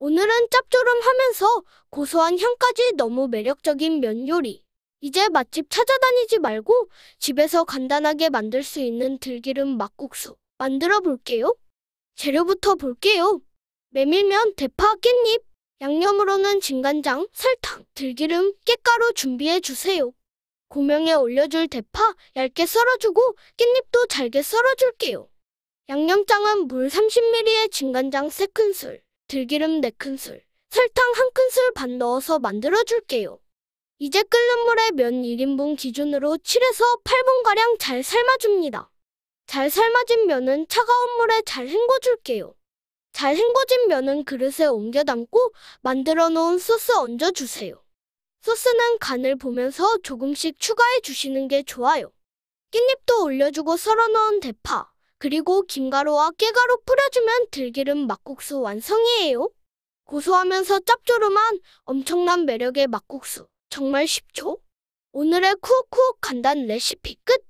오늘은 짭조름하면서 고소한 향까지 너무 매력적인 면 요리. 이제 맛집 찾아다니지 말고 집에서 간단하게 만들 수 있는 들기름 막국수 만들어 볼게요. 재료부터 볼게요. 메밀면, 대파, 깻잎, 양념으로는 진간장, 설탕, 들기름, 깨가루 준비해 주세요. 고명에 올려줄 대파 얇게 썰어주고 깻잎도 잘게 썰어줄게요. 양념장은 물 30ml에 진간장 3큰술, 들기름 4큰술, 설탕 1큰술 반 넣어서 만들어줄게요. 이제 끓는 물에 면 1인분 기준으로 7에서 8분가량 잘 삶아줍니다. 잘 삶아진 면은 차가운 물에 잘 헹궈줄게요. 잘 헹궈진 면은 그릇에 옮겨 담고 만들어 놓은 소스 얹어주세요. 소스는 간을 보면서 조금씩 추가해 주시는 게 좋아요. 깻잎도 올려주고 썰어 넣은 대파, 그리고 김가루와 깨가루 뿌려주면 들기름 막국수 완성이에요. 고소하면서 짭조름한 엄청난 매력의 막국수. 정말 쉽죠? 오늘의 쿡쿡 간단 레시피 끝!